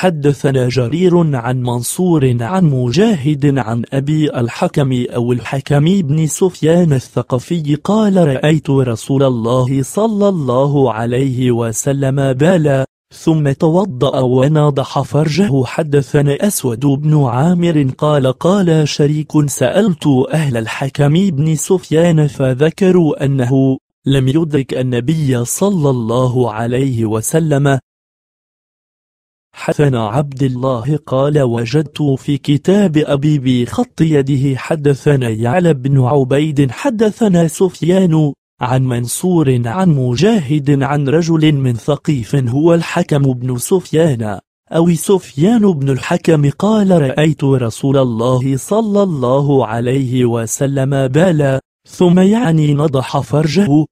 حدثنا جرير عن منصور عن مجاهد عن أبي الحكم أو الحكم بن سفيان الثقفي قال رأيت رسول الله صلى الله عليه وسلم بالا ثم توضأ ونضح فرجه حدثنا أسود بن عامر قال قال شريك سألت أهل الحكم بن سفيان فذكروا أنه لم يدرك النبي صلى الله عليه وسلم حدثنا عبد الله قال وجدت في كتاب أبي بخط يده حدثنا يعلى بن عبيد حدثنا سفيان عن منصور عن مجاهد عن رجل من ثقيف هو الحكم بن سفيان أو سفيان بن الحكم قال رأيت رسول الله صلى الله عليه وسلم بالا ثم يعني نضح فرجه